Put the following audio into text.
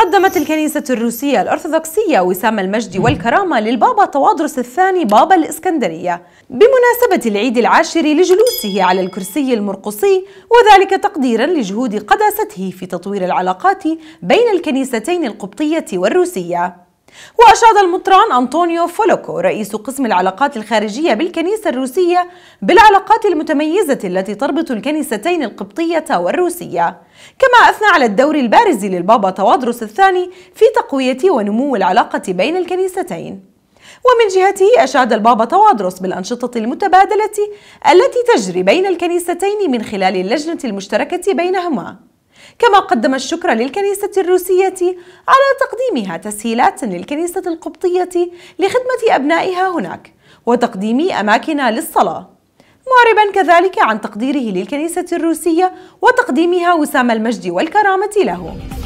قدمت الكنيسة الروسية الأرثوذكسية وسام المجد والكرامة للبابا طوادرس الثاني بابا الإسكندرية بمناسبة العيد العاشر لجلوسه على الكرسي المرقصي وذلك تقديرا لجهود قداسته في تطوير العلاقات بين الكنيستين القبطية والروسية وأشاد المطران أنطونيو فولوكو رئيس قسم العلاقات الخارجية بالكنيسة الروسية بالعلاقات المتميزة التي تربط الكنيستين القبطية والروسية كما أثنى على الدور البارز للبابا توادرس الثاني في تقوية ونمو العلاقة بين الكنيستين ومن جهته أشاد البابا توادرس بالأنشطة المتبادلة التي تجري بين الكنيستين من خلال اللجنة المشتركة بينهما كما قدم الشكر للكنيسة الروسية على تقديمها تسهيلات للكنيسة القبطية لخدمة أبنائها هناك وتقديم أماكن للصلاة معربا كذلك عن تقديره للكنيسة الروسية وتقديمها وسام المجد والكرامة له